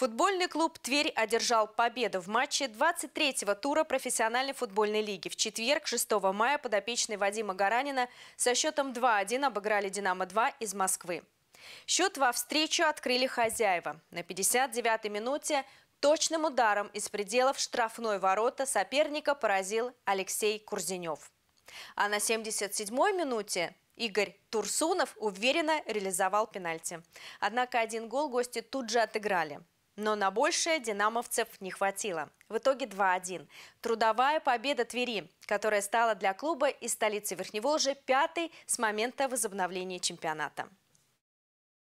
Футбольный клуб «Тверь» одержал победу в матче 23-го тура профессиональной футбольной лиги. В четверг, 6 мая, подопечные Вадима Гаранина со счетом 2-1 обыграли «Динамо-2» из Москвы. Счет во встречу открыли хозяева. На 59-й минуте точным ударом из пределов штрафной ворота соперника поразил Алексей Курзенев. А на 77-й минуте Игорь Турсунов уверенно реализовал пенальти. Однако один гол гости тут же отыграли – но на большее «Динамовцев» не хватило. В итоге 2-1. Трудовая победа Твери, которая стала для клуба из столицы Верхневолжья пятой с момента возобновления чемпионата.